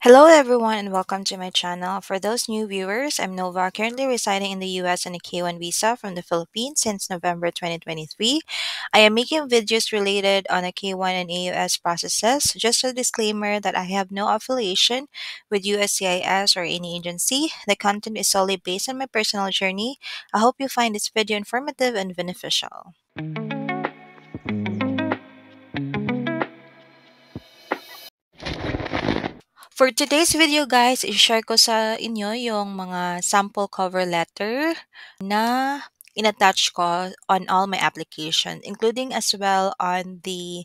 Hello everyone and welcome to my channel. For those new viewers, I'm Nova, currently residing in the US on a K-1 visa from the Philippines since November 2023. I am making videos related on a K-1 and AUS processes. Just a disclaimer that I have no affiliation with USCIS or any agency. The content is solely based on my personal journey. I hope you find this video informative and beneficial. For today's video guys, i-share ko sa inyo yung mga sample cover letter na inattach ko on all my application, including as well on the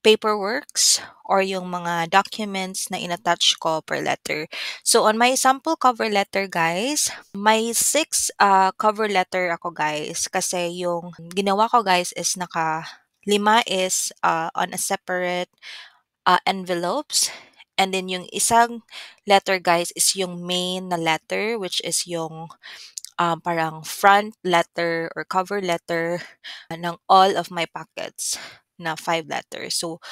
paperworks or yung mga documents na inattach ko per letter. So on my sample cover letter guys, may six uh, cover letter ako guys kasi yung ginawa ko guys is naka lima is uh, on a separate uh, envelopes And then yung isang letter guys is yung main na letter which is yung um, parang front letter or cover letter ng all of my packets na five letters. So,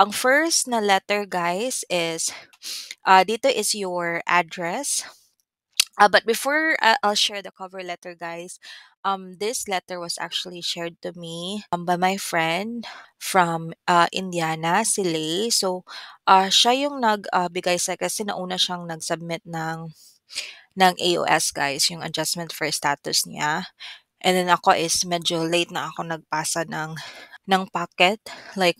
ang first na letter guys is uh, dito is your address. Uh, but before uh, I'll share the cover letter guys, Um, this letter was actually shared to me um, by my friend from uh, Indiana, si Lay. So, uh, siya yung nagbigay uh, sa kasi nauna siyang nag-submit ng ng AOS guys, yung adjustment for status niya. And then ako is medyo late na ako nagpasa ng ng packet like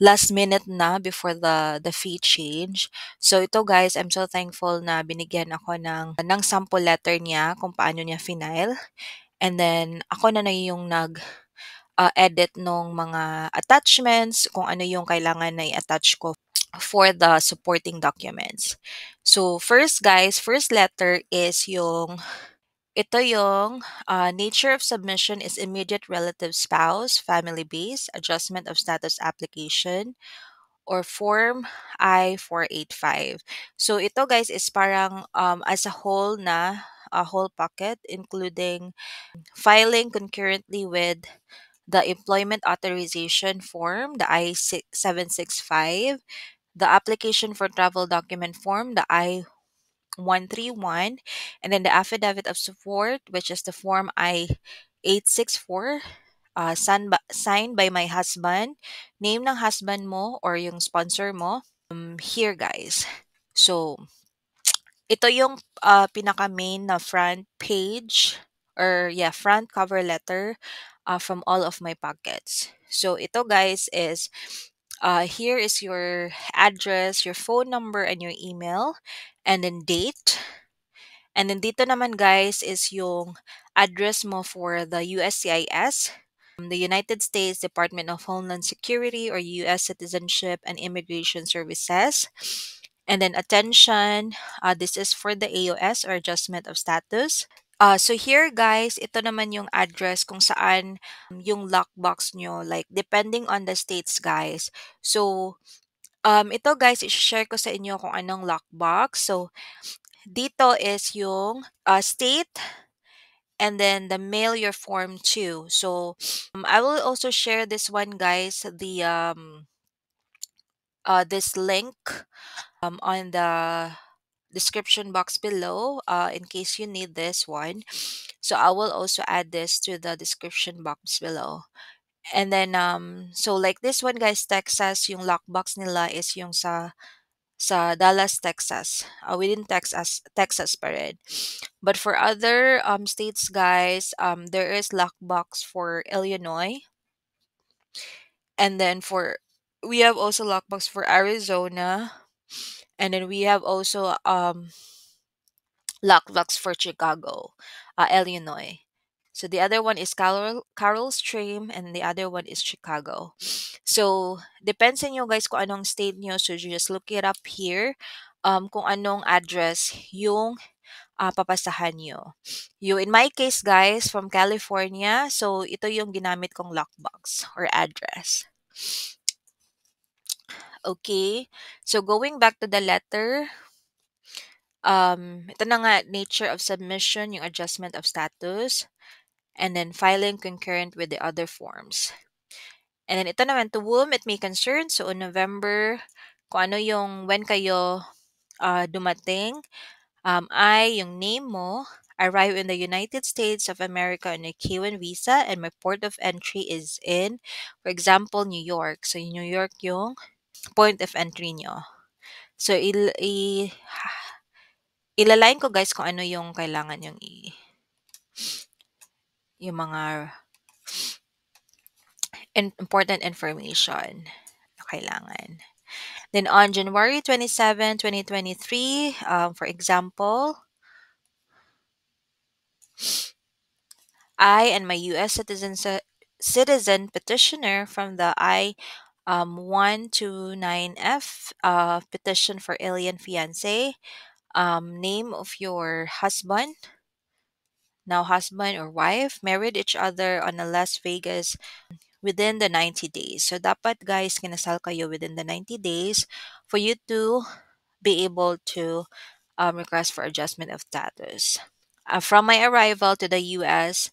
last minute na before the the fee change. So ito guys, I'm so thankful na binigyan ako ng ng sample letter niya kung paano niya final. And then, ako na na yung nag uh, edit nung mga attachments, kung ano yung kailangan na i-attach ko for the supporting documents. So, first guys, first letter is yung ito yung uh, nature of submission is immediate relative spouse, family base, adjustment of status application, or form I-485. So ito guys is parang um, as a whole na a whole packet, including filing concurrently with the employment authorization form, the I 765, the application for travel document form, the I 131, and then the affidavit of support, which is the form I 864, uh, signed, by, signed by my husband, name ng husband mo or yung sponsor mo. Um, here, guys. So, Ito yung, ah, pinaka-main na front page or yeah, front cover letter uh, from all of my packets So ito guys is uh, here is your address, your phone number, and your email, and then date. And then dito naman guys is yung address mo for the USCIS, um, the United States Department of Homeland Security or US Citizenship and Immigration Services. And then attention, uh, this is for the AOS or adjustment of status. Uh, so here guys, ito naman yung address kung saan um, yung lockbox nyo, like depending on the states guys. So um, ito guys, i-share ko sa inyo kung anong lockbox. So dito is yung uh, state and then the mail your form to. So um, I will also share this one guys, the um, uh, this link um, on the description box below uh, in case you need this one. So I will also add this to the description box below. And then, um, so like this one guys, Texas, yung lockbox nila is yung sa sa Dallas, Texas, uh, within Texas, Texas pa rin. But for other um, states, guys, um, there is lockbox for Illinois. And then for we have also lockbox for Arizona, and then we have also um lockbox for Chicago, uh, Illinois. So the other one is Carol Carol Stream and the other one is Chicago. So depends on you guys kung anong state nyo. So you just look it up here um, kung anong address yung uh, papasahan nyo. You, in my case guys, from California. So ito yung ginamit kong lockbox or address. Okay. So going back to the letter, um, ito na nga, nature of submission, yung adjustment of status, and then filing concurrent with the other forms. And then ito naman, to whom it may concern. So on November, kung ano yung, when kayo uh, dumating, um, I, yung name mo, arrive in the United States of America on a K-1 visa and my port of entry is in, for example, New York. So New York yung point of entry nyo. So, il, i, ilaline ko guys kung ano yung kailangan yung i, yung mga in, important information na kailangan. Then on January 27, 2023, um, for example, I and my U.S. citizen, citizen petitioner from the I um, 129F, uh, petition for alien fiancé, um, name of your husband, now husband or wife, married each other on a Las Vegas within the 90 days. So, dapat guys, kinasal kayo within the 90 days for you to be able to um, request for adjustment of status. Uh, from my arrival to the U.S.,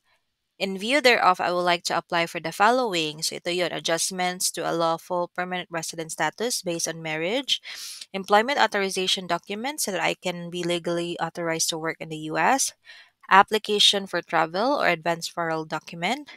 in view thereof, I would like to apply for the following. So ito yun, adjustments to a lawful permanent resident status based on marriage, employment authorization documents so that I can be legally authorized to work in the U.S., application for travel or advance travel document,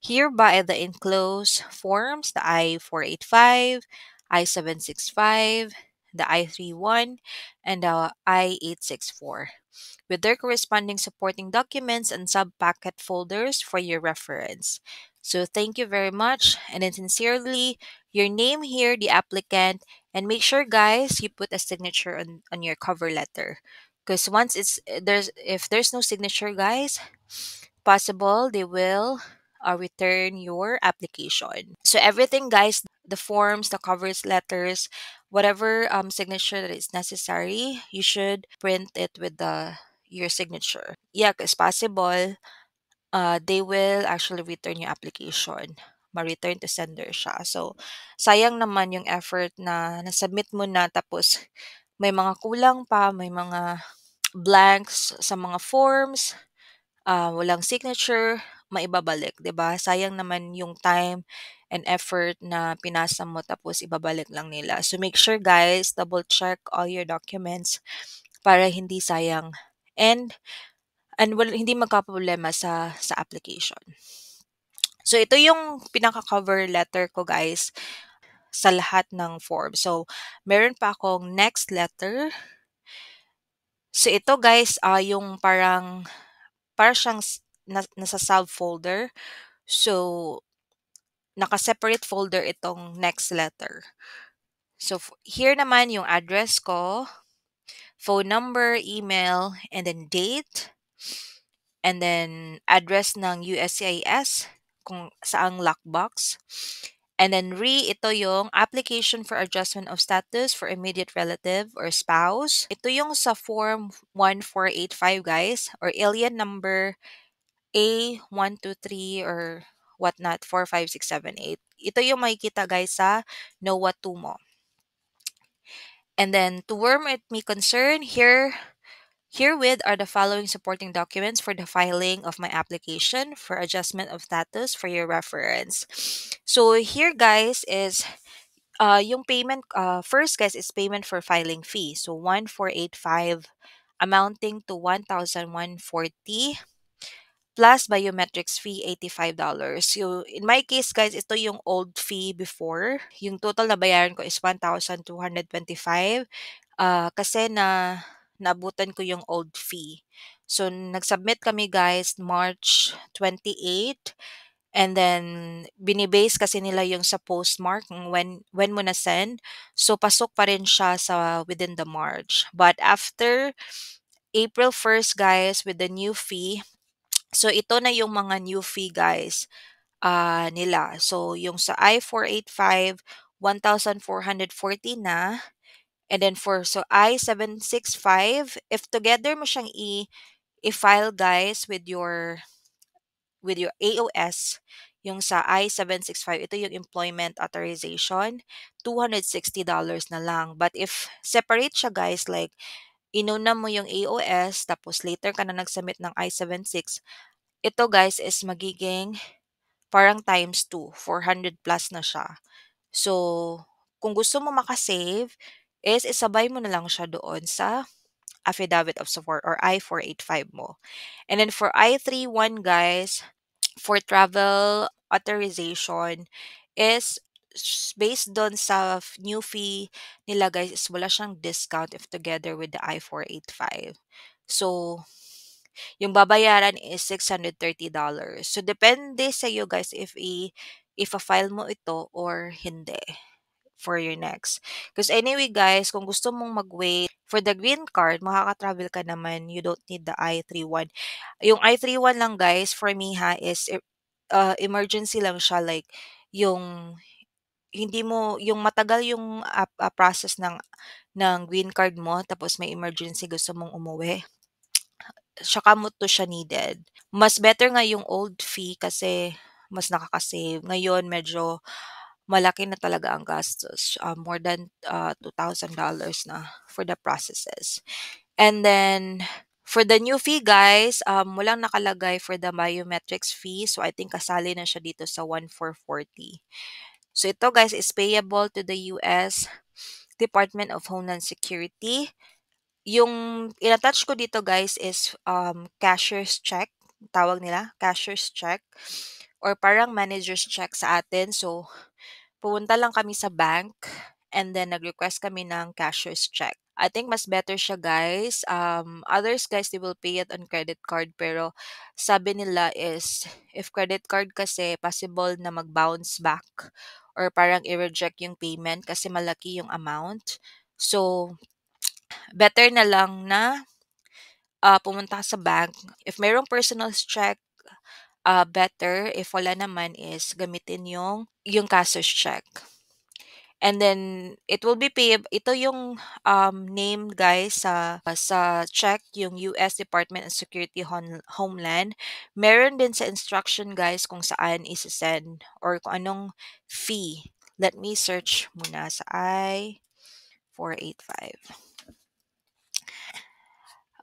hereby the enclosed forms, the I-485, I-765, the I-31, and the I-864 with their corresponding supporting documents and sub-packet folders for your reference. So thank you very much and then sincerely, your name here, the applicant, and make sure guys you put a signature on, on your cover letter. Because once it's there's if there's no signature guys, possible they will uh, return your application. So everything guys, the forms, the covers letters whatever um, signature that is necessary, you should print it with the your signature. Yeah, it's possible uh, they will actually return your application. Ma-return to sender siya. So, sayang naman yung effort na na-submit mo na tapos may mga kulang pa, may mga blanks sa mga forms, uh, walang signature, maibabalik, 'di ba? Sayang naman yung time and effort na pinasa mo tapos ibabalik lang nila. So make sure guys, double check all your documents para hindi sayang and and well, hindi magkaproblema sa sa application. So ito yung pinaka-cover letter ko guys sa lahat ng form. So meron pa akong next letter. So ito guys, uh, yung parang para siyang nas, nasa subfolder. So naka-separate folder itong next letter. So, here naman yung address ko, phone number, email, and then date, and then address ng USCIS kung saang lockbox. And then re, ito yung application for adjustment of status for immediate relative or spouse. Ito yung sa form 1485 guys or alien number A123 or whatnot, 4, 5, 6, 7, 8. Ito yung makikita guys sa know what to mo. And then to warm it me concern, here Herewith are the following supporting documents for the filing of my application for adjustment of status for your reference. So here guys is uh yung payment uh first guys is payment for filing fee. So 1485 amounting to 1140 plus biometrics fee $85. So, in my case, guys, ito yung old fee before. Yung total na bayaran ko is 1,225 uh, ah, kasi na naabutan ko yung old fee. So, nag-submit kami guys March 28 and then binibase kasi nila yung sa postmark when when mo na send. So, pasok pa rin siya sa within the March. But after April 1st guys with the new fee, So ito na yung mga new fee guys uh, nila. So yung sa I-485, 1,440 na. And then for so I-765, if together mo siyang i- i-file guys with your with your AOS, yung sa I-765, ito yung employment authorization, $260 na lang. But if separate siya guys, like inuna mo yung AOS, tapos later ka na nag-submit ng I-76, ito guys is magiging parang times 2, 400 plus na siya. So, kung gusto mo makasave, is isabay mo na lang siya doon sa affidavit of support or I-485 mo. And then for I-31 guys, for travel authorization is based doon sa new fee nila guys is wala siyang discount if together with the i485. So, yung babayaran is $630. So, depende sa you guys if i if a file mo ito or hindi for your next. Because anyway guys, kung gusto mong mag-wait for the green card, makaka-travel ka naman. You don't need the I-31. Yung I-31 lang guys, for me ha, is uh, emergency lang siya. Like, yung hindi mo yung matagal yung, ah, ah, process ng ng green card mo tapos may emergency gusto mong umuwi, saka mo to siya needed. Mas better nga yung old fee kasi mas nakaka-save. Ngayon medyo malaki na talaga ang gastos, uh, more than uh, ah, $2,000 na for the processes. And then for the new fee guys, um, walang nakalagay for the biometrics fee. So I think kasali na siya dito sa 1,440. So ito guys is payable to the US Department of Homeland Security. Yung inattach ko dito guys is um, cashier's check, tawag nila, cashier's check or parang manager's check sa atin. So pumunta lang kami sa bank and then nag-request kami ng cashier's check. I think mas better siya guys. Um, others guys, they will pay it on credit card pero sabi nila is if credit card kasi possible na mag-bounce back or parang i-reject yung payment kasi malaki yung amount. So, better na lang na uh, pumunta sa bank. If mayroong personal check, uh, better. If wala naman is gamitin yung, yung casus check. And then it will be payable ito yung um name guys sa sa check yung US Department of Security Hon- Homeland. Meron din sa instruction guys kung saan i-send or kung anong fee. Let me search muna sa I 485.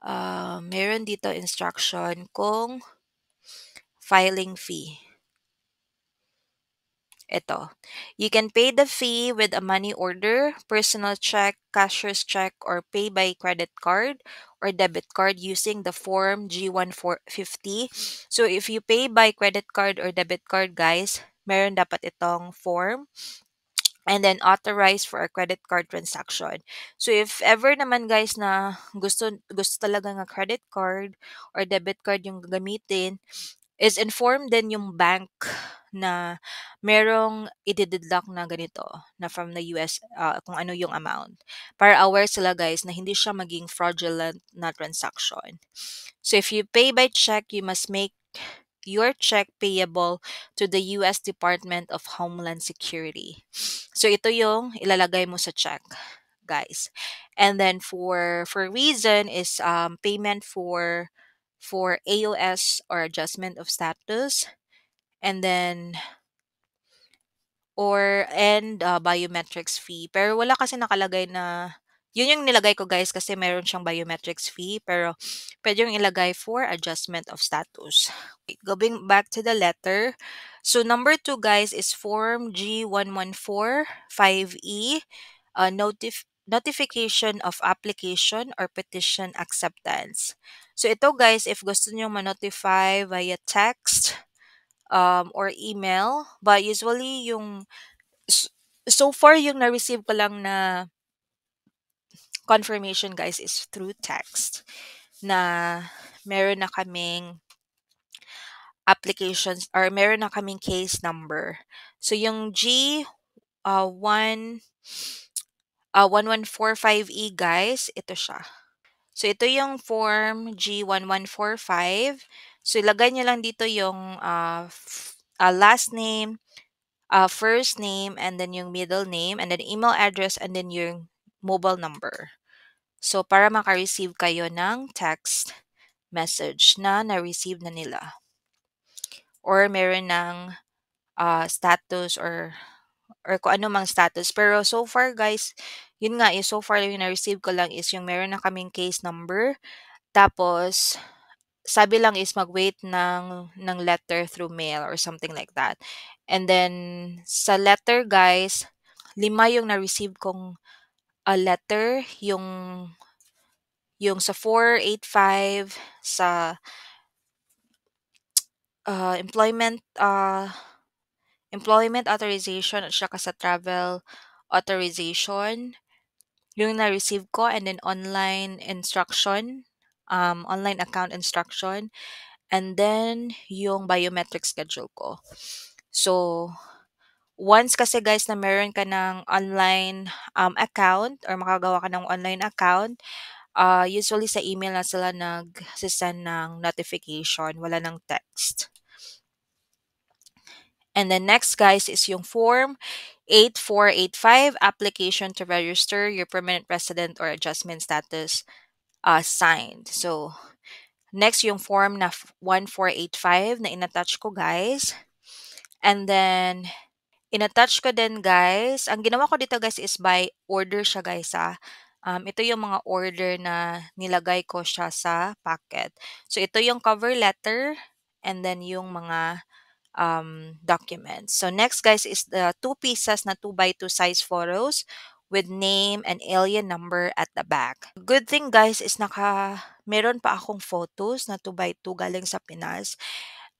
Uh, ah, meron dito instruction kung filing fee. Ito, you can pay the fee with a money order, personal check, cashier's check, or pay by credit card or debit card using the form G1450. So if you pay by credit card or debit card, guys, meron dapat itong form and then authorize for a credit card transaction. So if ever naman guys na gusto gusto talaga ng credit card or debit card yung gagamitin, is informed din yung bank na merong i-deduct na ganito na from the US uh, ah, kung ano yung amount para aware sila guys na hindi siya maging fraudulent na transaction. So if you pay by check, you must make your check payable to the US Department of Homeland Security. So ito yung ilalagay mo sa check guys. And then for for reason is um, payment for for AOS or adjustment of status, and then or and uh, biometrics fee. Pero wala kasi nakalagay na yun yung nilagay ko guys kasi meron siyang biometrics fee pero pwede yung ilagay for adjustment of status. going back to the letter. So number 2 guys is form G1145E uh, notif notification of application or petition acceptance. So ito guys, if gusto niyo ma-notify via text um, or email, but usually yung so far yung na-receive ko lang na confirmation guys is through text na meron na kaming applications or meron na kaming case number. So yung G uh, 1 uh, ah, 1145E e, guys, ito siya. So, ito yung form G1145. So, ilagay niyo lang dito yung uh, uh, last name, uh, first name, and then yung middle name, and then email address, and then yung mobile number. So, para makareceive kayo ng text message na na-receive na nila. Or meron ng uh, status or or kung ano mang status. Pero so far guys, yun nga eh, so far yung na-receive ko lang is yung meron na kaming case number. Tapos, sabi lang is mag-wait ng, ng letter through mail or something like that. And then, sa letter guys, lima yung na-receive kong a ah, letter, yung yung sa 485 sa uh, employment uh, employment authorization at saka sa travel authorization yung na-receive ko and then online instruction, um, online account instruction, and then yung biometric schedule ko. So, once kasi guys na meron ka ng online um, account or makagawa ka ng online account, uh, usually sa email na sila nag-send ng notification, wala ng text. And then next, guys, is yung form 8485, application to register your permanent resident or adjustment status uh, signed. So, next yung form na 1485 na inattach ko, guys. And then, inattach ko din, guys. Ang ginawa ko dito, guys, is by order siya, guys, ah. Um, ito yung mga order na nilagay ko siya sa packet. So, ito yung cover letter and then yung mga um, documents. So next, guys, is the two pieces na 2 by 2 size photos with name and alien number at the back. Good thing, guys, is naka, meron pa akong photos na 2 by 2 galing sa Pinas.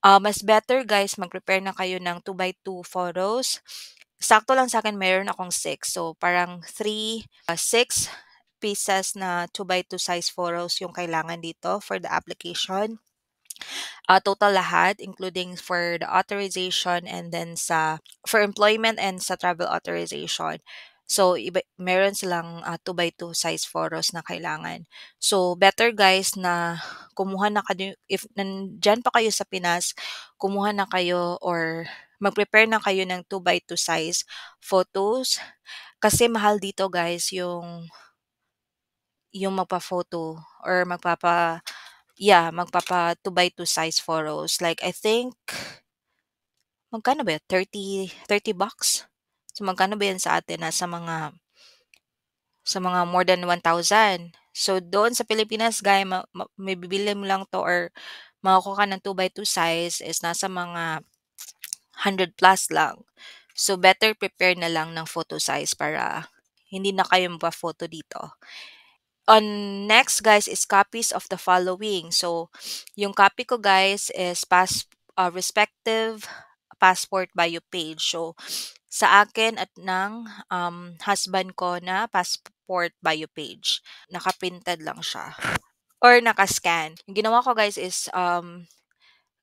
Uh, mas better, guys, mag-prepare na kayo ng 2 by 2 photos. Sakto lang sa akin, meron akong 6. So, parang 3, 6 ah, pieces na 2 by 2 size photos yung kailangan dito for the application uh, total lahat, including for the authorization and then sa, for employment and sa travel authorization. So, iba, meron silang 2 uh, ah, by 2 size photos na kailangan. So, better guys na kumuha na kayo, if nandiyan pa kayo sa Pinas, kumuha na kayo or mag-prepare na kayo ng 2 by 2 size photos. Kasi mahal dito guys yung yung magpa-photo or magpapa Yeah, magpapa 2 by 2 size photos. Like, I think, magkano ba yun? 30, 30 bucks? So, magkano ba yan sa atin? na ah, sa mga, sa mga more than 1,000. So, doon sa Pilipinas, guys, ma- ma- may bibili mo lang to or makukuha ka ng 2 by 2 size is nasa mga 100 plus lang. So, better prepare na lang ng photo size para hindi na kayo pa photo dito on next guys is copies of the following. So yung copy ko guys is pass uh, respective passport bio page. So sa akin at ng um, husband ko na passport bio page. Nakaprinted lang siya or naka-scan Yung ginawa ko guys is um,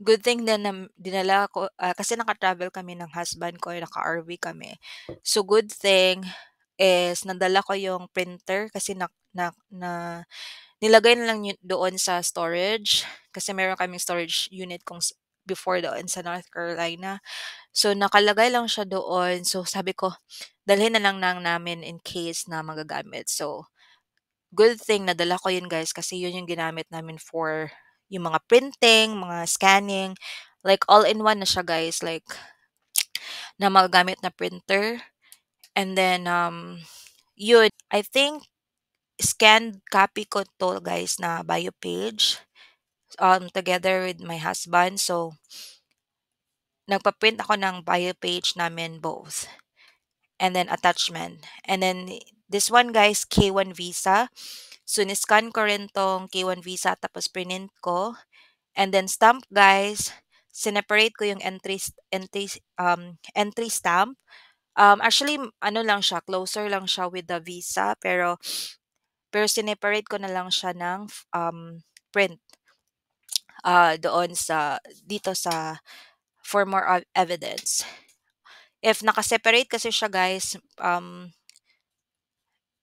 good thing din na dinala ko uh, kasi naka-travel kami ng husband ko, eh, naka-RV kami. So good thing is nadala ko yung printer kasi na, na, na nilagay na lang doon sa storage kasi meron kaming storage unit kung before doon sa North Carolina. So, nakalagay lang siya doon. So, sabi ko, dalhin na lang lang namin in case na magagamit. So, good thing nadala ko yun guys kasi yun yung ginamit namin for yung mga printing, mga scanning. Like, all-in-one na siya guys. Like, na magagamit na printer And then, um, yun, I think scan copy ko to guys na bio page um, together with my husband. So, nagpa-print ako ng bio page namin both. And then attachment. And then this one guys, K1 visa. So, niscan ko rin tong K1 visa tapos print ko. And then stamp guys, sineparate ko yung entry, entry, um, entry stamp Um, actually, ano lang siya, closer lang siya with the visa, pero, pero sineparate ko na lang siya ng um, print uh, doon sa, dito sa, for more evidence. If nakaseparate kasi siya guys, um,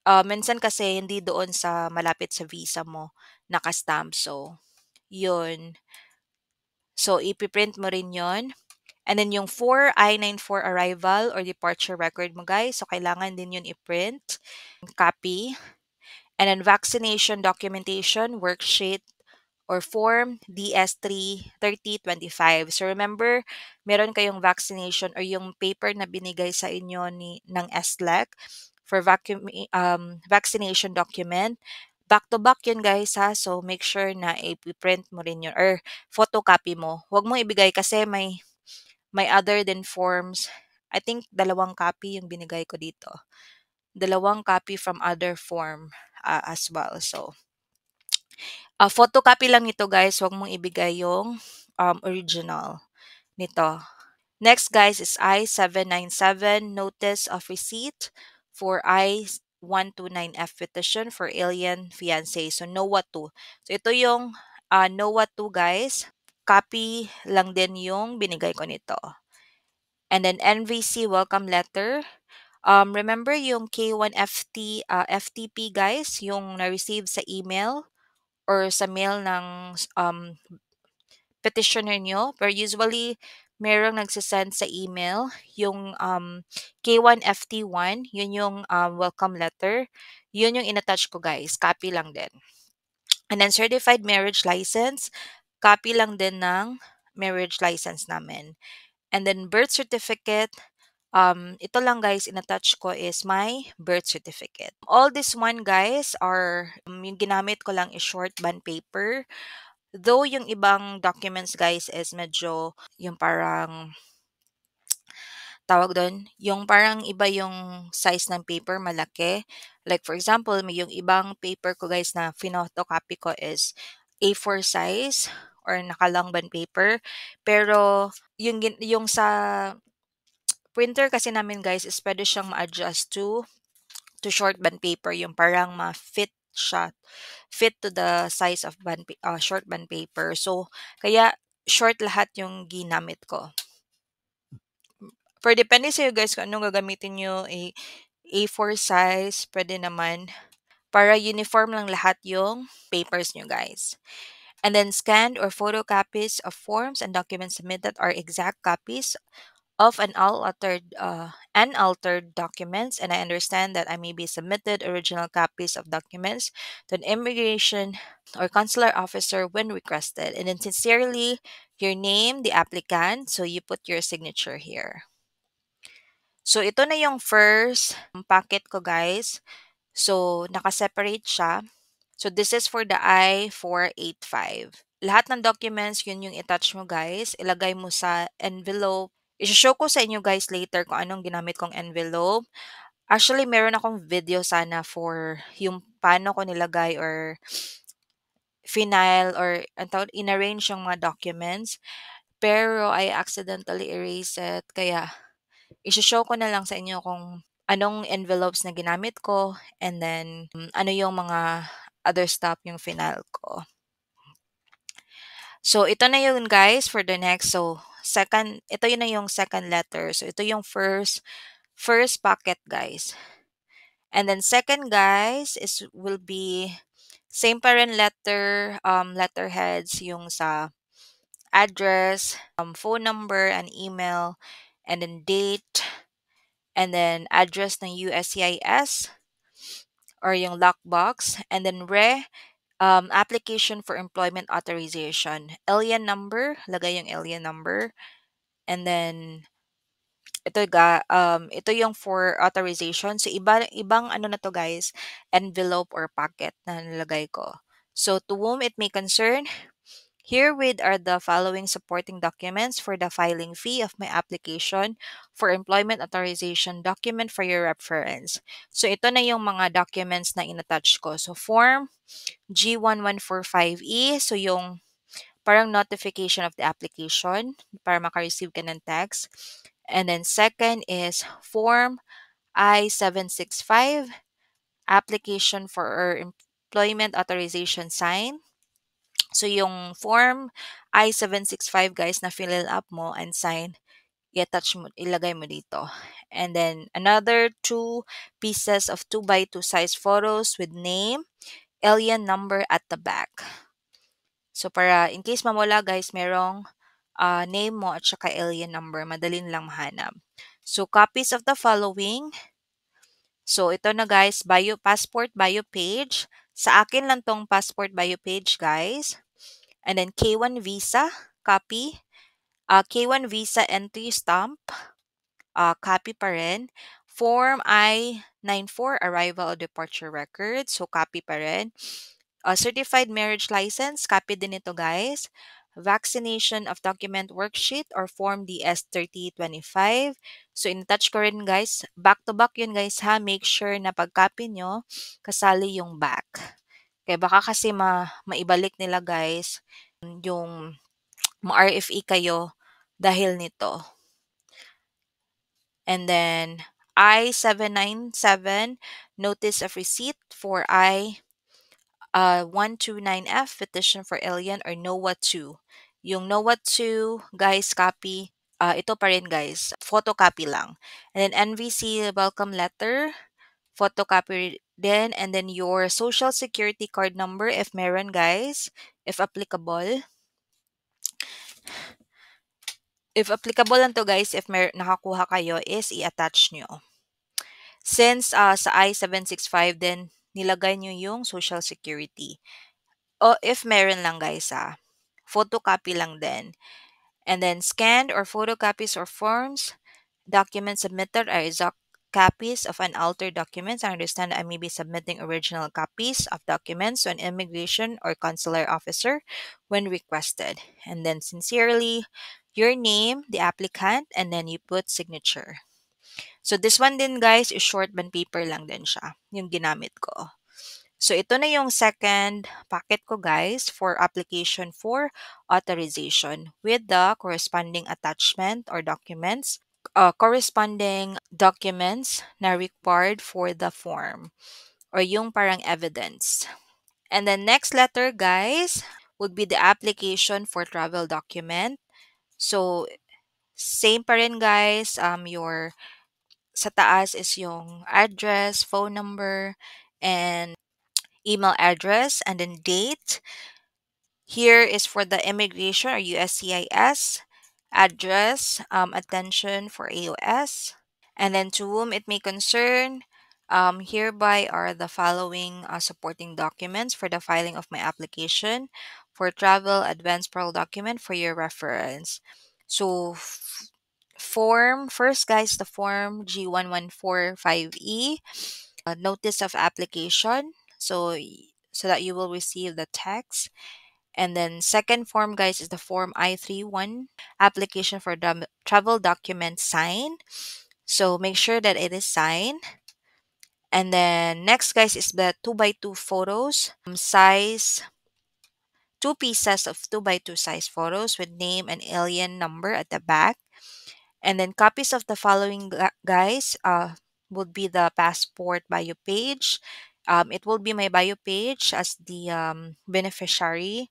uh, minsan kasi hindi doon sa malapit sa visa mo nakastamp. So, yun. So, ipiprint mo rin yon And then yung 4, I-94 arrival or departure record mo guys. So kailangan din yun i-print, copy. And then vaccination documentation, worksheet, or form DS3 3025. So remember, meron kayong vaccination or yung paper na binigay sa inyo ni, ng SLEC for vacuum, um, vaccination document. Back-to-back -back yun guys ha, so make sure na i-print mo rin yun or photocopy mo. Huwag mo ibigay kasi may My other than forms, I think dalawang copy yung binigay ko dito. Dalawang copy from other form uh, as well. So, uh, photocopy lang nito guys. Huwag mong ibigay yung um, original nito. Next guys is I-797 Notice of Receipt for I-129F petition for alien fiancé. So what to. So ito yung uh, ah, what to guys. Copy lang din yung binigay ko nito. And then NVC welcome letter. Um, remember yung K1FT, uh, FTP guys, yung na-receive sa email or sa mail ng um, petitioner nyo. Pero usually, merong nagsasend sa email yung um, K1FT1, yun yung um, welcome letter. Yun yung inattach ko guys, copy lang din. And then certified marriage license, Copy lang din ng marriage license namin. And then birth certificate, um, ito lang guys, inattach ko is my birth certificate. All this one guys are, um, yung ginamit ko lang is short band paper. Though yung ibang documents guys is medyo yung parang tawag doon, yung parang iba yung size ng paper, malaki. Like for example, may yung ibang paper ko guys na finotocopy ko is A4 size or nakalangban paper. Pero yung, yung sa printer kasi namin guys is pwede siyang ma-adjust to to short band paper yung parang ma-fit siya fit to the size of band uh, short band paper so kaya short lahat yung ginamit ko for depende sa guys kung anong gagamitin niyo a A4 size pwede naman para uniform lang lahat yung papers niyo guys And then scanned or photocopies of forms and documents submitted are exact copies of an altered uh, unaltered documents and i understand that i may be submitted original copies of documents to an immigration or consular officer when requested and then sincerely your name the applicant so you put your signature here so ito na yung first um, packet ko guys so nakaseparate siya So this is for the I-485. Lahat ng documents, yun yung attach mo guys. Ilagay mo sa envelope. I-show ko sa inyo guys later kung anong ginamit kong envelope. Actually, meron akong video sana for yung paano ko nilagay or final or antaw, arrange yung mga documents. Pero I accidentally erased it. Kaya, isi-show ko na lang sa inyo kung anong envelopes na ginamit ko and then um, ano yung mga other stop yung final ko. So, ito na yun guys for the next. So, second, ito yun na yung second letter. So, ito yung first, first packet guys. And then second guys is will be same pa rin letter, um, letterheads yung sa address, um, phone number, and email, and then date, and then address ng USCIS, or yung lockbox, and then re, um, application for employment authorization. Alien number, lagay yung alien number. And then, ito ga, um, ito yung for authorization. So, iba, ibang ano na to guys, envelope or packet na nilagay ko. So, to whom it may concern, Herewith are the following supporting documents for the filing fee of my application for employment authorization document for your reference. So ito na yung mga documents na inattach ko. So form G1145E, e, so yung parang notification of the application para makareceive ka ng text. And then second is form I-765, application for employment authorization sign. So, yung form I-765, guys, na fill up mo and sign, i-attach mo, ilagay mo dito. And then, another two pieces of 2x2 size photos with name, alien number at the back. So, para in case mamula, guys, merong uh, name mo at saka alien number. Madalin lang mahanap. So, copies of the following. So, ito na guys, bio passport, bio page, sa akin lang tong passport bio page, guys. And then K1 visa, copy. Uh, K1 visa entry stamp, uh, copy pa rin. Form I-94, arrival or departure record, so copy pa rin. Uh, certified marriage license, copy din ito guys. Vaccination of document worksheet or form DS-3025. So, in-touch ko rin guys. Back to back yun guys ha. Make sure na pag-copy nyo, kasali yung back. Kaya baka kasi ma maibalik nila guys yung ma-RFE kayo dahil nito. And then, I-797, Notice of Receipt for I-129F, uh, Petition for Alien or NOAA 2. Yung NOAA 2, guys, copy Uh, ito pa rin guys, photocopy lang. And then NVC welcome letter, photocopy then And then your social security card number if meron guys, if applicable. If applicable lang to guys, if mer nakakuha kayo is i-attach nyo. Since uh, sa I-765 then nilagay nyo yung social security. O if meron lang guys ah, photocopy lang din. And then scanned or photocopies or forms documents submitted are exact copies of unaltered documents. I understand I may be submitting original copies of documents to an immigration or consular officer when requested. And then sincerely, your name, the applicant, and then you put signature. So this one din guys is short ban paper lang din siya, yung ginamit ko. So ito na yung second packet ko guys for application for authorization with the corresponding attachment or documents uh, corresponding documents na required for the form or yung parang evidence. And then next letter guys would be the application for travel document. So same pa rin guys, um your sa taas is yung address, phone number, and email address, and then date. Here is for the immigration or USCIS, address, um, attention for AOS, and then to whom it may concern. Um, hereby are the following uh, supporting documents for the filing of my application for travel advance parole document for your reference. So form first guys the form G1145E uh, notice of application so so that you will receive the text. And then second form, guys, is the form I31 application for dom- travel document sign. So make sure that it is signed. And then next, guys, is the 2 by 2 photos, um, size, two pieces of 2 by 2 size photos with name and alien number at the back. And then copies of the following, guys, uh, would be the passport bio page, um, it will be my bio page as the um, beneficiary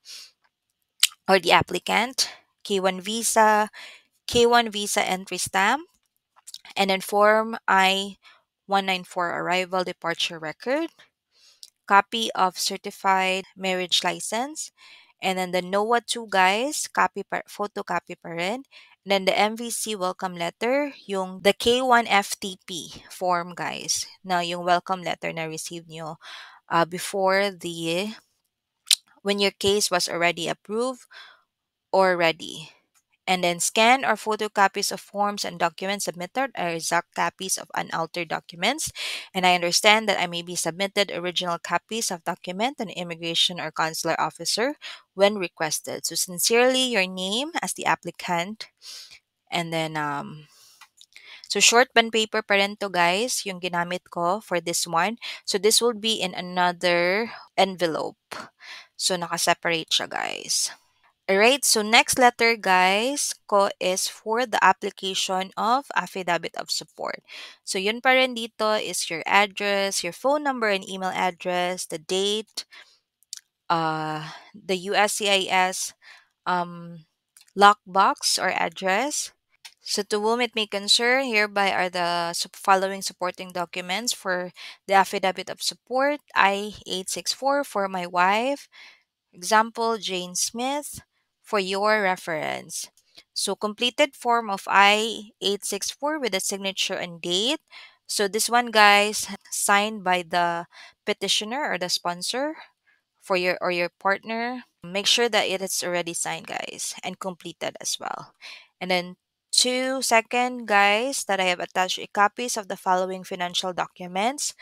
or the applicant, K1 visa, K1 visa entry stamp, and then form I 194 arrival departure record, copy of certified marriage license, and then the NOAA 2 guys, copy par- photocopy pa rin, then the MVC welcome letter, yung the K1FTP form guys, na yung welcome letter na received nyo uh, before the, when your case was already approved or ready and then scan or photocopies of forms and documents submitted are exact copies of unaltered documents. And I understand that I may be submitted original copies of document and immigration or consular officer when requested. So sincerely, your name as the applicant. And then, um, so short pen paper parento guys, yung ginamit ko for this one. So this will be in another envelope. So nakaseparate siya guys. Alright, so next letter, guys, ko is for the application of affidavit of support. So yun pa rin dito is your address, your phone number and email address, the date, uh, the USCIS um, lockbox or address, so to whom it may concern, hereby are the following supporting documents for the affidavit of support I-864 for my wife, example Jane Smith, for your reference. So completed form of I-864 with a signature and date. So this one, guys, signed by the petitioner or the sponsor for your or your partner. Make sure that it is already signed, guys, and completed as well. And then two, second, guys, that I have attached copies of the following financial documents.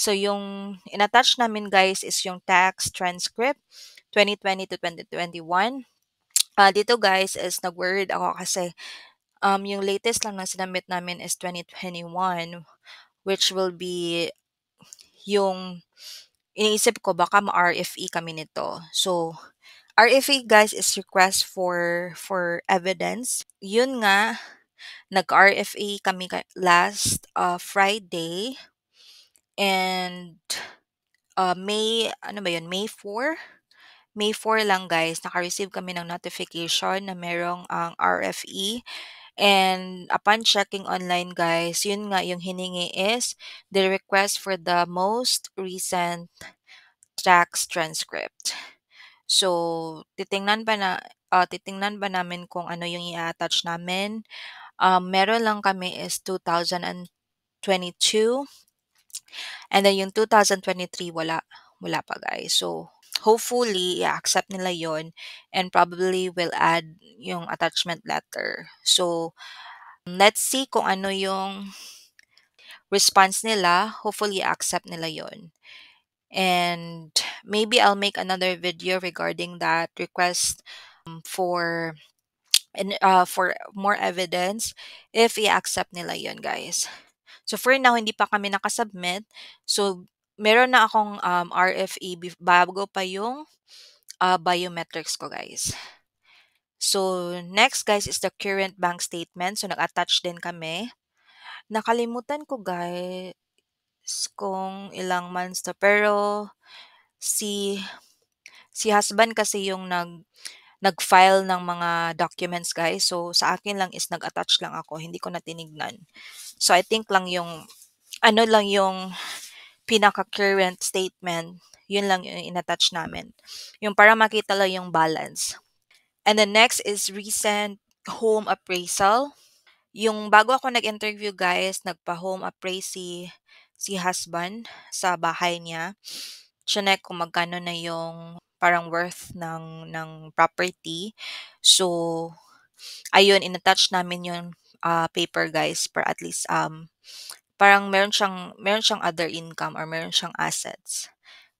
So yung inattach namin, guys, is yung tax transcript 2020 to 2021 Ah, dito guys is nag-worried ako kasi um, yung latest lang ng sinamit namin is 2021 which will be yung iniisip ko baka ma-RFE kami nito. So, RFE guys is request for for evidence. Yun nga nag-RFE kami last uh, Friday and uh, May ano ba yun? May 4 may 4 lang guys, naka-receive kami ng notification na merong ang ah, RFE. And upon checking online guys, yun nga yung hiningi is the request for the most recent tax transcript. So, titingnan ba na uh, titingnan ba namin kung ano yung i-attach namin? Um, meron lang kami is 2022 and then yung 2023 wala wala pa guys. So, hopefully i-accept nila yon and probably will add yung attachment letter. So let's see kung ano yung response nila. Hopefully accept nila yon. And maybe I'll make another video regarding that request um, for and uh, for more evidence if i-accept nila yon guys. So for now, hindi pa kami nakasubmit. So Meron na akong, um, RFE bago pa yung, ah, biometrics ko guys. So, next guys is the current bank statement. So, nag-attach din kami. Nakalimutan ko guys kung ilang months to pero si si husband kasi yung nag nag-file ng mga documents guys. So, sa akin lang is nag-attach lang ako. Hindi ko na tinignan. So, I think lang yung ano lang yung pinaka-current statement, yun lang yung inattach namin. Yung para makita lang yung balance. And the next is recent home appraisal. Yung bago ako nag-interview guys, nagpa-home appraise si, si husband sa bahay niya. Chinek kung magkano na yung parang worth ng ng property. So ayun inattach namin yung uh, paper guys for at least um Parang meron siyang meron siyang other income or meron siyang assets.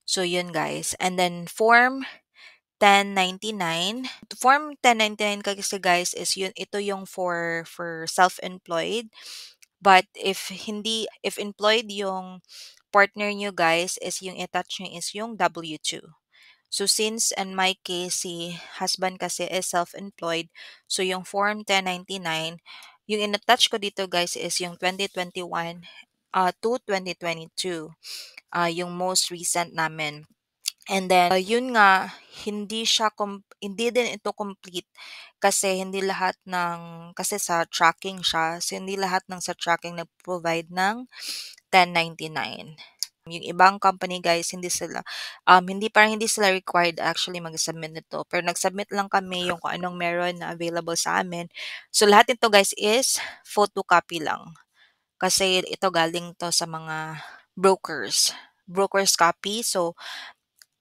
So yun guys. And then form 1099. Form 1099 kasi guys is yun ito yung for for self-employed. But if hindi if employed yung partner nyo guys is yung attached nyo is yung W2. So since in my case si husband kasi is self-employed, so yung form 1099 yung inattach ko dito guys is yung 2021 uh, to 2022. Uh, yung most recent namin. And then, uh, yun nga, hindi siya, hindi din ito complete kasi hindi lahat ng, kasi sa tracking siya, so hindi lahat ng sa tracking nag-provide ng 1099. Yung ibang company guys, hindi sila, um, hindi para hindi sila required actually mag-submit nito. Pero nag-submit lang kami yung kung anong meron na available sa amin. So lahat ito guys is photocopy lang. Kasi ito galing to sa mga brokers. Brokers copy. So,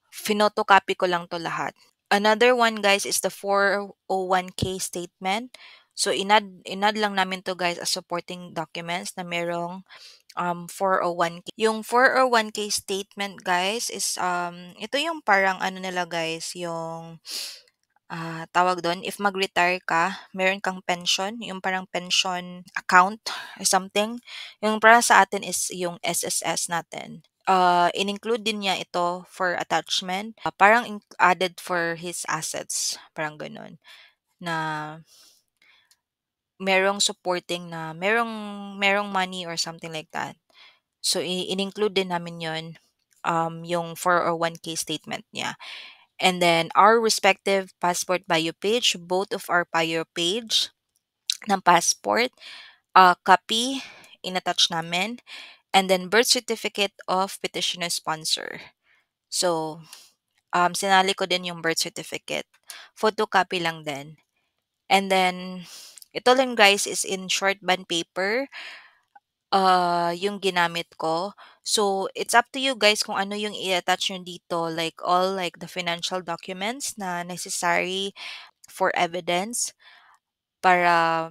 finotocopy ko lang to lahat. Another one guys is the 401k statement. So, inad, inad lang namin to guys as supporting documents na merong um 401k. Yung 401k statement guys is um ito yung parang ano nila guys, yung uh, tawag doon, if mag-retire ka, meron kang pension, yung parang pension account or something. Yung para sa atin is yung SSS natin. Uh, in-include din niya ito for attachment. Uh, parang added for his assets. Parang ganun. Na merong supporting na merong merong money or something like that. So in-include din namin 'yon um yung 401k statement niya. And then our respective passport bio page, both of our bio page ng passport, uh, copy, inattach namin, and then birth certificate of petitioner sponsor. So, um, sinali ko din yung birth certificate. Photocopy lang din. And then, ito lang guys is in short band paper uh, yung ginamit ko. So, it's up to you guys kung ano yung i-attach nyo dito. Like, all like the financial documents na necessary for evidence para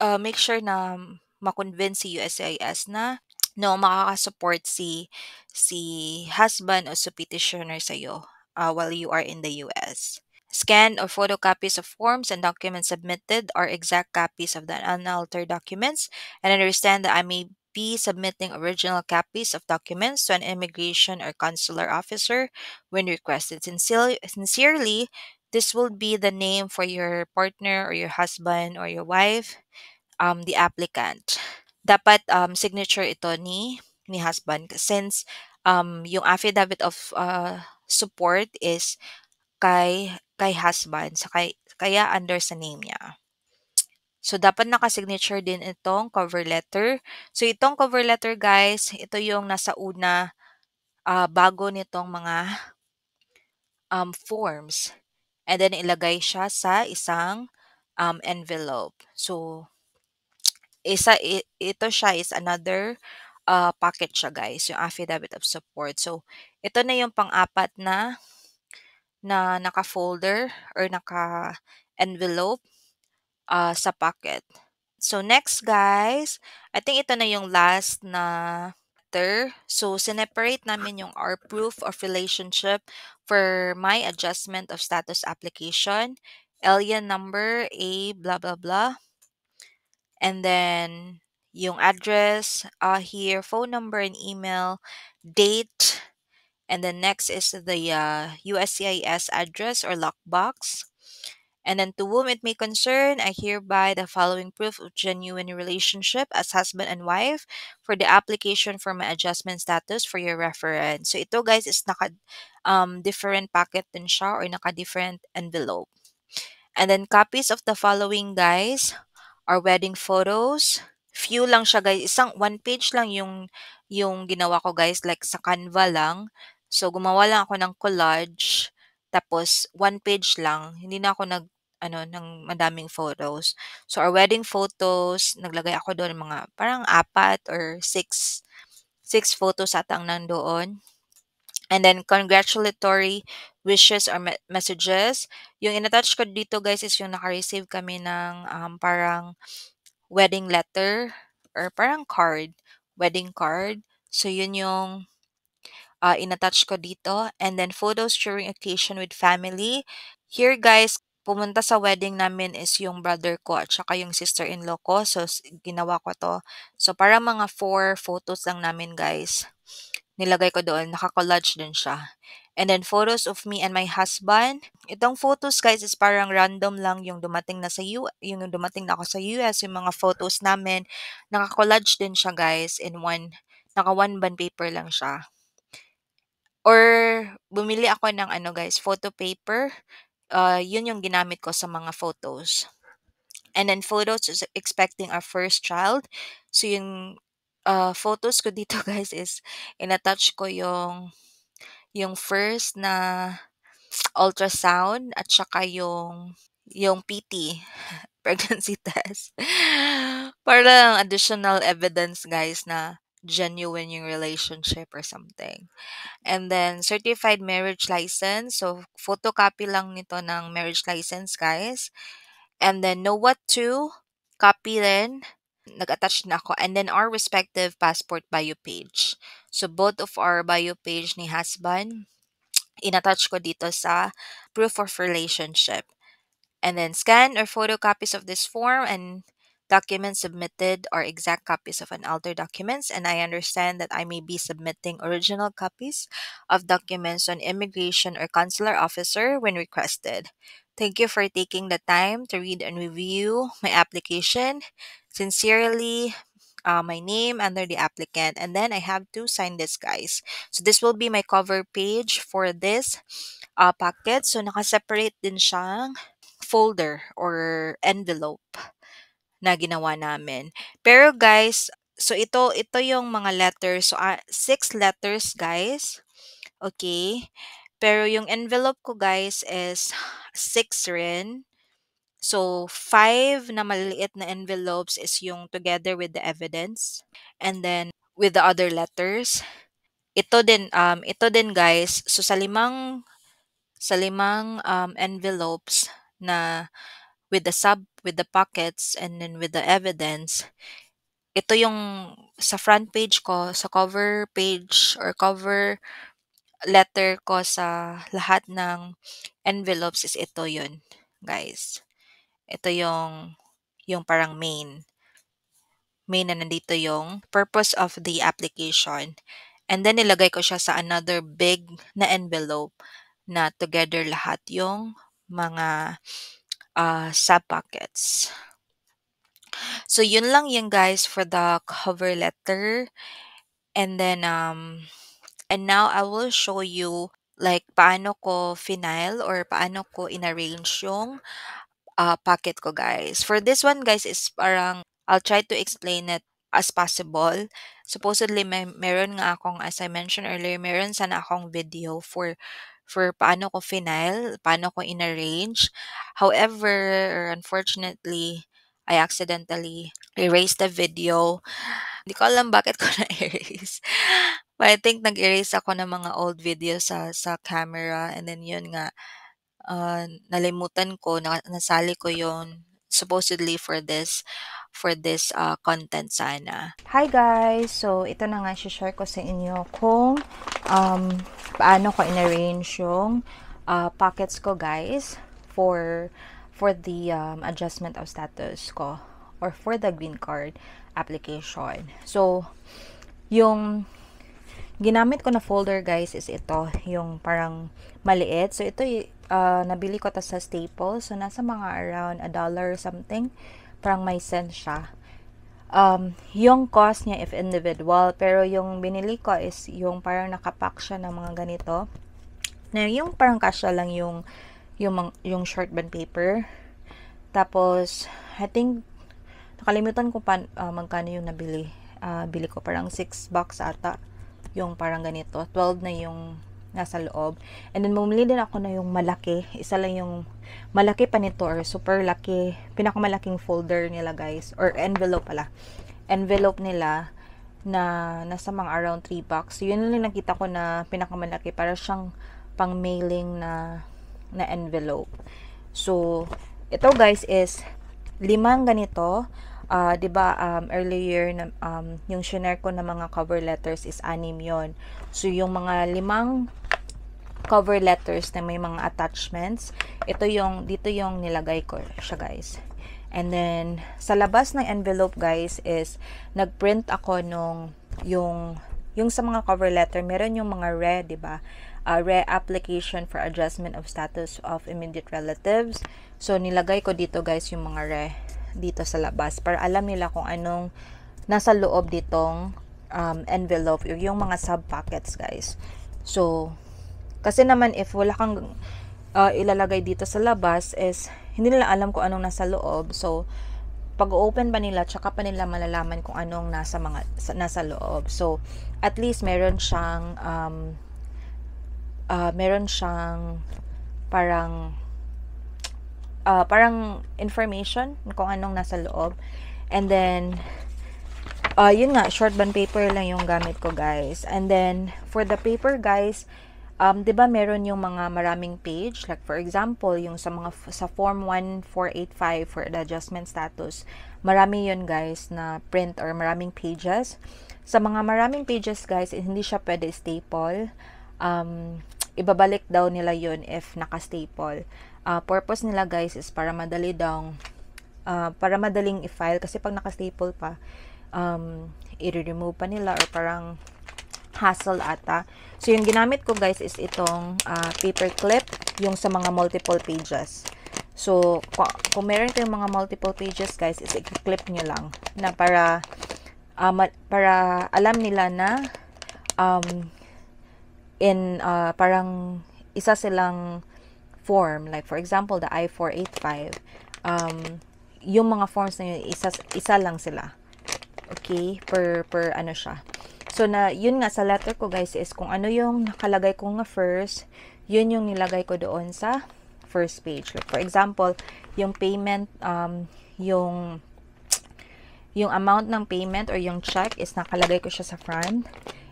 uh, make sure na makonvince si USCIS na no makakasupport si si husband o si petitioner sa iyo uh, ah, while you are in the US. Scanned or photocopies of forms and documents submitted are exact copies of the unaltered documents, and understand that I may be submitting original copies of documents to an immigration or consular officer when requested. Sincerely, this will be the name for your partner or your husband or your wife, um, the applicant. Dapat um, signature ito ni, ni husband since um, yung affidavit of uh, support is kay kay husband sa kay, kaya under sa name niya. So, dapat nakasignature din itong cover letter. So, itong cover letter, guys, ito yung nasa una uh, bago nitong mga um, forms. And then, ilagay siya sa isang um, envelope. So, isa, ito siya is another uh, ah, packet siya, guys, yung affidavit of support. So, ito na yung pang-apat na na naka-folder or naka-envelope uh, sa pocket. So next guys, I think ito na yung last na letter. So sineparate namin yung our proof of relationship for my adjustment of status application, alien number, A, blah, blah, blah. And then yung address uh, here, phone number and email, date, And then next is the uh, USCIS address or lockbox. And then to whom it may concern, I hereby the following proof of genuine relationship as husband and wife for the application for my adjustment status for your reference. So ito guys is naka um, different packet din siya or naka different envelope. And then copies of the following guys are wedding photos. Few lang siya guys, isang one page lang yung yung ginawa ko guys like sa Canva lang. So, gumawa lang ako ng collage. Tapos, one page lang. Hindi na ako nag, ano, ng madaming photos. So, our wedding photos, naglagay ako doon mga parang apat or six, six photos ata ang nandoon. And then, congratulatory wishes or me- messages. Yung inattach ko dito, guys, is yung naka-receive kami ng um, parang wedding letter or parang card, wedding card. So, yun yung uh, inattach ko dito. And then photos during occasion with family. Here guys, pumunta sa wedding namin is yung brother ko at saka yung sister-in-law ko. So, ginawa ko to. So, para mga four photos lang namin, guys. Nilagay ko doon. Nakakollage din siya. And then, photos of me and my husband. Itong photos, guys, is parang random lang yung dumating na sa U yung dumating na ako sa US, yung mga photos namin. Nakakollage din siya, guys, in one, naka one band paper lang siya. Or bumili ako ng ano guys, photo paper. Uh, 'yun yung ginamit ko sa mga photos. And then photos is expecting our first child. So yung uh, photos ko dito guys is inattach ko yung yung first na ultrasound at saka yung yung PT pregnancy test. para lang additional evidence guys na genuine yung relationship or something. And then certified marriage license. So photocopy lang nito ng marriage license, guys. And then know what to copy rin. Nag-attach na ako. And then our respective passport bio page. So both of our bio page ni husband, inattach ko dito sa proof of relationship. And then scan or photocopies of this form and Documents submitted are exact copies of unaltered documents, and I understand that I may be submitting original copies of documents on immigration or consular officer when requested. Thank you for taking the time to read and review my application. Sincerely, uh, my name under the applicant and then I have to sign this guys. So this will be my cover page for this uh, packet. So naka-separate din siyang folder or envelope. na ginawa namin. Pero guys, so ito ito yung mga letters. So uh, six letters guys. Okay? Pero yung envelope ko guys is six rin. So, five na maliliit na envelopes is yung together with the evidence. And then, with the other letters. Ito din, um, ito din guys. So, sa limang, sa limang um, envelopes na with the sub with the pockets and then with the evidence ito yung sa front page ko sa cover page or cover letter ko sa lahat ng envelopes is ito yun guys ito yung yung parang main main na nandito yung purpose of the application and then nilagay ko siya sa another big na envelope na together lahat yung mga uh, ah, sub buckets. So yun lang yun guys for the cover letter. And then um and now I will show you like paano ko final or paano ko inarrange yung uh, ah, packet ko guys. For this one guys is parang I'll try to explain it as possible. Supposedly, may, meron nga akong, as I mentioned earlier, meron sana akong video for for paano ko final, paano ko inarrange. However, unfortunately, I accidentally erased the video. Hindi ko alam bakit ko na-erase. But I think nag-erase ako ng mga old videos sa, sa camera. And then yun nga, uh, nalimutan ko, na, nasali ko yun, supposedly for this for this uh, content sana. Hi guys! So, ito na nga share ko sa inyo kung um, paano ko inarrange yung uh, pockets ko guys for for the um, adjustment of status ko or for the green card application. So, yung ginamit ko na folder guys is ito, yung parang maliit. So, ito uh, nabili ko ta sa Staples. So, nasa mga around a dollar something parang may sense siya. Um, yung cost niya if individual, pero yung binili ko is yung parang nakapack siya ng mga ganito. Na yung parang kasya lang yung yung yung short band paper. Tapos I think nakalimutan ko pa uh, magkano yung nabili. Uh, bili ko parang 6 bucks ata yung parang ganito. 12 na yung nasa loob. And then, bumili din ako na yung malaki. Isa lang yung malaki pa nito or super laki. Pinakamalaking folder nila, guys. Or envelope pala. Envelope nila na nasa mga around 3 bucks. So, yun lang nakita ko na pinakamalaki. Para siyang pang mailing na, na envelope. So, ito guys is limang ganito uh, 'di ba um, earlier na um, yung share ko na mga cover letters is anim 'yon. So yung mga limang cover letters na may mga attachments, ito yung dito yung nilagay ko siya, guys. And then sa labas ng envelope, guys, is nagprint ako nung yung yung sa mga cover letter, meron yung mga re, 'di ba? uh, ah, re-application for adjustment of status of immediate relatives. So, nilagay ko dito guys yung mga re dito sa labas para alam nila kung anong nasa loob ditong um, envelope yung mga sub packets guys so kasi naman if wala kang uh, ilalagay dito sa labas is hindi nila alam kung anong nasa loob so pag-open pa nila tsaka pa nila malalaman kung anong nasa mga nasa loob. So at least meron siyang um uh, meron siyang parang uh, parang information kung anong nasa loob. And then, uh, yun nga, short band paper lang yung gamit ko, guys. And then, for the paper, guys, um, di ba meron yung mga maraming page? Like, for example, yung sa mga, sa Form 1485 for the adjustment status, marami yun, guys, na print or maraming pages. Sa mga maraming pages, guys, hindi siya pwede staple. Um, ibabalik daw nila yun if naka-staple uh, purpose nila guys is para madali daw uh, para madaling i-file kasi pag naka-staple pa um, i-remove pa nila or parang hassle ata. So, yung ginamit ko guys is itong uh, ah, paper clip yung sa mga multiple pages. So, kung meron kayong mga multiple pages guys is i-clip nyo lang na para uh, para alam nila na um, in uh, parang isa silang form, like for example, the I-485, um, yung mga forms na yun, isa, isa lang sila. Okay? Per, per ano siya. So, na, yun nga, sa letter ko, guys, is kung ano yung nakalagay ko nga first, yun yung nilagay ko doon sa first page. Like, for example, yung payment, um, yung yung amount ng payment or yung check is nakalagay ko siya sa front.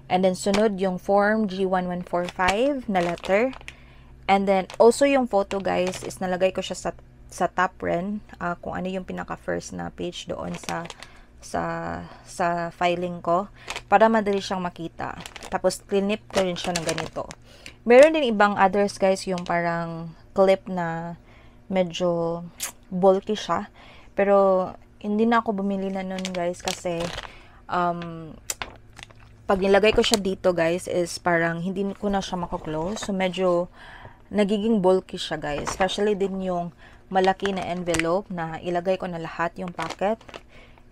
And then, sunod yung form G1145 na letter. And then, also yung photo guys, is nalagay ko siya sa, sa top ren. Uh, ah, kung ano yung pinaka first na page doon sa sa sa filing ko para madali siyang makita. Tapos clinip ko rin siya ng ganito. Meron din ibang others guys yung parang clip na medyo bulky siya. Pero hindi na ako bumili na nun guys kasi um, pag nilagay ko siya dito guys is parang hindi ko na siya mako-close. So medyo nagiging bulky siya guys. Especially din yung malaki na envelope na ilagay ko na lahat yung packet.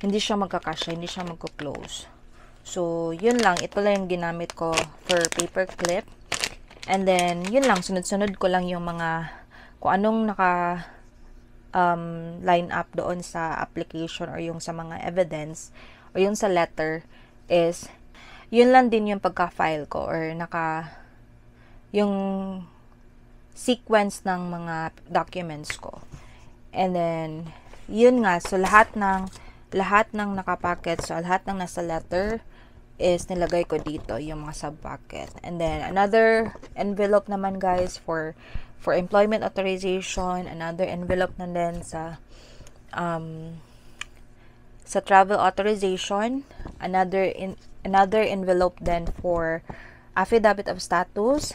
Hindi siya magkakasya, hindi siya magko-close. So, yun lang. Ito lang yung ginamit ko for paper clip. And then, yun lang. Sunod-sunod ko lang yung mga kung anong naka um, line up doon sa application or yung sa mga evidence or yung sa letter is yun lang din yung pagka-file ko or naka yung sequence ng mga documents ko. And then, yun nga, so lahat ng, lahat ng nakapacket, so lahat ng nasa letter, is nilagay ko dito yung mga sub-packet. And then, another envelope naman guys for for employment authorization, another envelope na din sa um, sa travel authorization, another in, another envelope then for affidavit of status,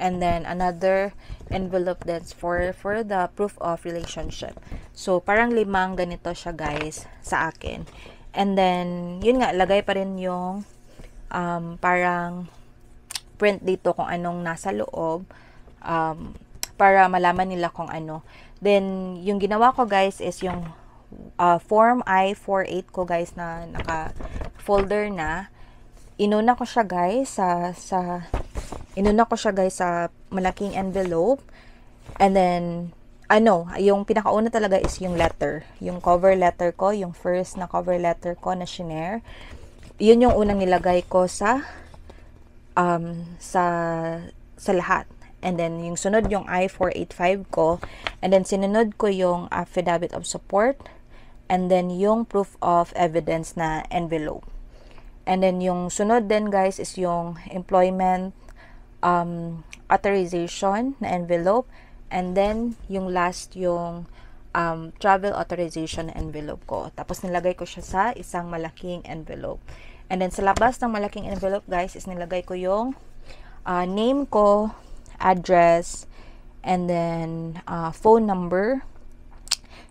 and then another envelope that's for for the proof of relationship. So parang limang ganito siya guys sa akin. And then yun nga lagay pa rin yung um, parang print dito kung anong nasa loob um, para malaman nila kung ano. Then yung ginawa ko guys is yung uh, form I48 ko guys na naka folder na. Inuna ko siya guys sa sa Inuna ko siya guys sa malaking envelope. And then, ano, yung pinakauna talaga is yung letter. Yung cover letter ko, yung first na cover letter ko na shinare. Yun yung unang nilagay ko sa um, sa sa lahat. And then, yung sunod yung I-485 ko. And then, sinunod ko yung affidavit of support. And then, yung proof of evidence na envelope. And then, yung sunod din, guys, is yung employment um, authorization na envelope. And then, yung last yung um, travel authorization envelope ko. Tapos, nilagay ko siya sa isang malaking envelope. And then, sa labas ng malaking envelope, guys, is nilagay ko yung uh, name ko, address, and then uh, phone number,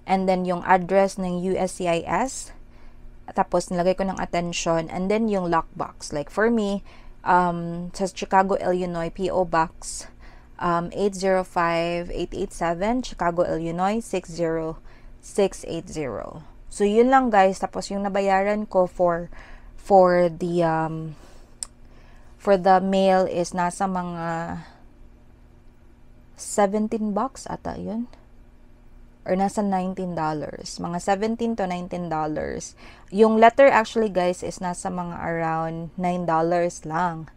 and then yung address ng USCIS. Tapos, nilagay ko ng attention, and then yung lockbox. Like, for me, um, sa Chicago, Illinois, P.O. Box um, 805-887, Chicago, Illinois, 60680. So, yun lang guys. Tapos, yung nabayaran ko for, for the, um, for the mail is nasa mga 17 bucks ata yun or nasa $19. Mga $17 to $19. Yung letter actually guys is nasa mga around $9 lang.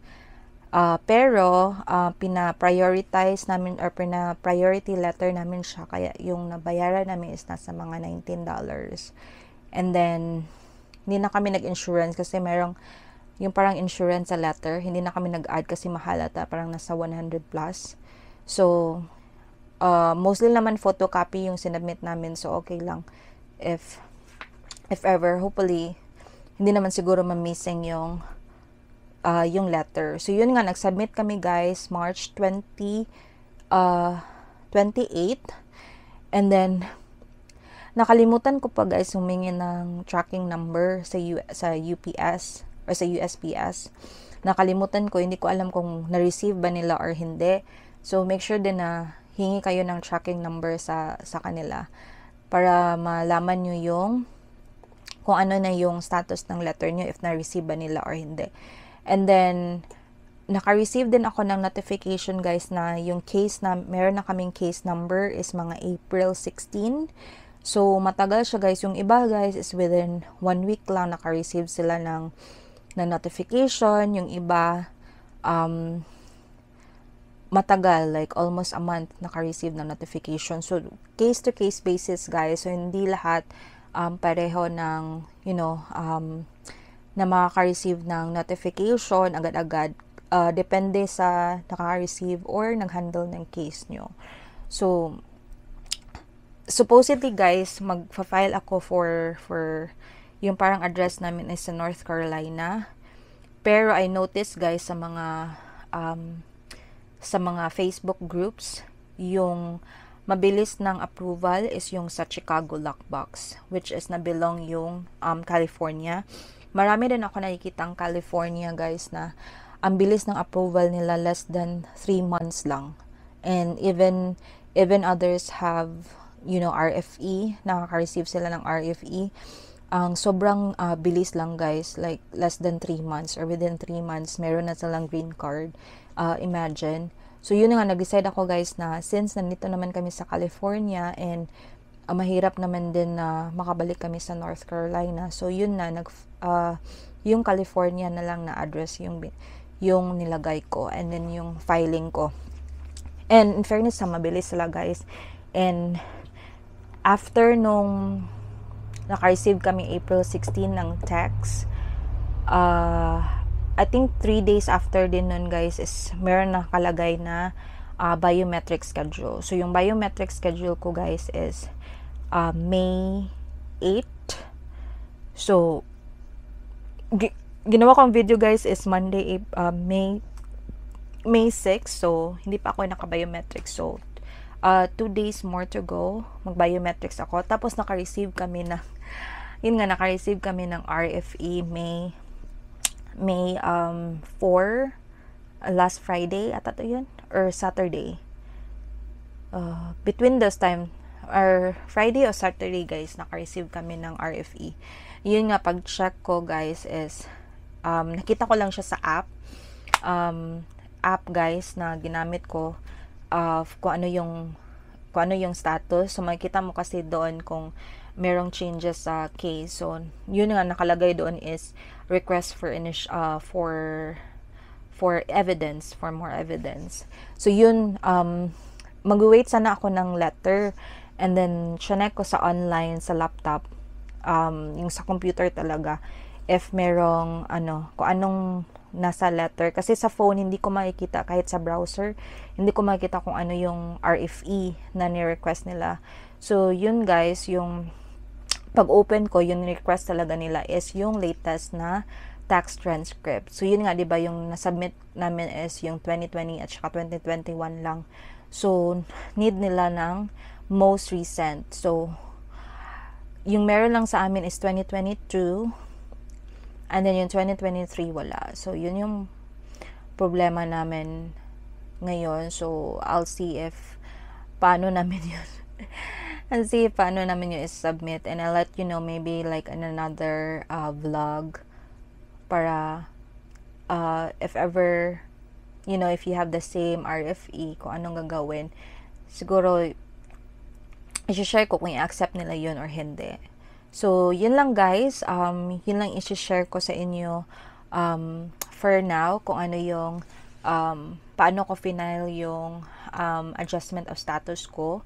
Uh, pero, uh, pina-prioritize namin or pina-priority letter namin siya. Kaya yung nabayaran namin is nasa mga $19. And then, hindi na kami nag-insurance kasi merong yung parang insurance sa letter. Hindi na kami nag-add kasi mahalata, Parang nasa 100 plus. So, Uh, mostly naman photocopy yung sinubmit namin. So, okay lang. If, if ever, hopefully, hindi naman siguro ma-missing yung uh, yung letter. So, yun nga, nag-submit kami guys, March 20, uh, 28. And then, nakalimutan ko pa guys humingi ng tracking number sa, U- sa UPS or sa USPS. Nakalimutan ko, hindi ko alam kung na-receive ba nila or hindi. So, make sure din na hingi kayo ng tracking number sa, sa kanila para malaman nyo yung kung ano na yung status ng letter nyo if na-receive ba nila or hindi. And then, naka-receive din ako ng notification guys na yung case na meron na kaming case number is mga April 16. So matagal siya guys. Yung iba guys is within one week lang naka-receive sila ng ng notification. Yung iba um, matagal, like almost a month, naka-receive ng notification. So, case-to-case basis, guys. So, hindi lahat um, pareho ng, you know, um, na makaka-receive ng notification agad-agad. Uh, depende sa nakaka-receive or nag-handle ng case nyo. So, supposedly, guys, magfa-file ako for, for, yung parang address namin is sa North Carolina. Pero, I noticed, guys, sa mga, um, sa mga Facebook groups, yung mabilis ng approval is yung sa Chicago Lockbox, which is na belong yung um, California. Marami din ako nakikita ang California guys na ang bilis ng approval nila less than 3 months lang. And even even others have you know RFE, nakaka-receive sila ng RFE. Ang um, sobrang uh, bilis lang guys, like less than 3 months or within 3 months meron na silang green card uh, imagine. So, yun na nga, nag-decide ako guys na since nandito naman kami sa California and uh, mahirap naman din na makabalik kami sa North Carolina. So, yun na, nag, uh, yung California na lang na address yung, yung nilagay ko and then yung filing ko. And in fairness, sa mabilis sila guys. And after nung naka-receive kami April 16 ng text, uh, ah, I think 3 days after din nun guys is meron na kalagay na uh, biometric schedule. So yung biometric schedule ko guys is uh, May 8. So gi- ginawa kong video guys is Monday uh, May May 6. So hindi pa ako naka-biometric. So uh, two days more to go. Mag-biometrics ako. Tapos naka-receive kami na yun nga, naka-receive kami ng RFE May may um, 4 uh, last Friday ata to yun or Saturday uh, between those time or Friday or Saturday guys naka-receive kami ng RFE yun nga pag-check ko guys is um, nakita ko lang siya sa app um, app guys na ginamit ko uh, kung ano yung kung ano yung status so makikita mo kasi doon kung merong changes sa case so yun nga nakalagay doon is request for init- uh, for for evidence, for more evidence. So yun um mag-wait sana ako ng letter and then chinek ko sa online sa laptop um yung sa computer talaga if merong ano kung anong nasa letter kasi sa phone hindi ko makikita kahit sa browser hindi ko makikita kung ano yung RFE na ni-request nila so yun guys yung pag-open ko, yung request talaga nila is yung latest na tax transcript. So, yun nga, di ba, yung na-submit namin is yung 2020 at saka 2021 lang. So, need nila ng most recent. So, yung meron lang sa amin is 2022 and then yung 2023 wala. So, yun yung problema namin ngayon. So, I'll see if paano namin yun and see if paano namin yung submit and I'll let you know maybe like in another uh, vlog para uh, if ever you know if you have the same RFE kung anong gagawin siguro i-share ko kung i-accept nila yun or hindi so yun lang guys um, yun lang i-share ko sa inyo um, for now kung ano yung um, paano ko final yung um, adjustment of status ko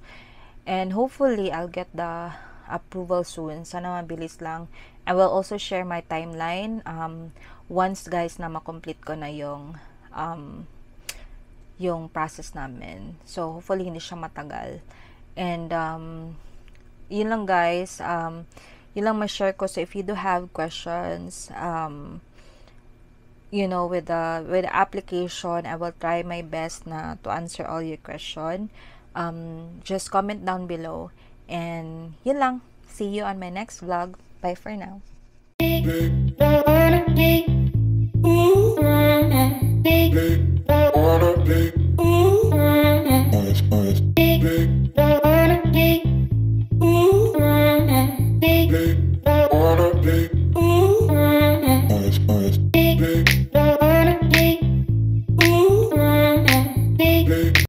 And hopefully, I'll get the approval soon. Sana mabilis lang. I will also share my timeline um, once guys na makomplete ko na yung um, yung process namin. So, hopefully, hindi siya matagal. And, um, yun lang guys. Um, yun lang ma-share ko. So, if you do have questions, um, you know, with the, with the application, I will try my best na to answer all your question. um, just comment down below. And yun lang. See you on my next vlog. Bye for now. Big.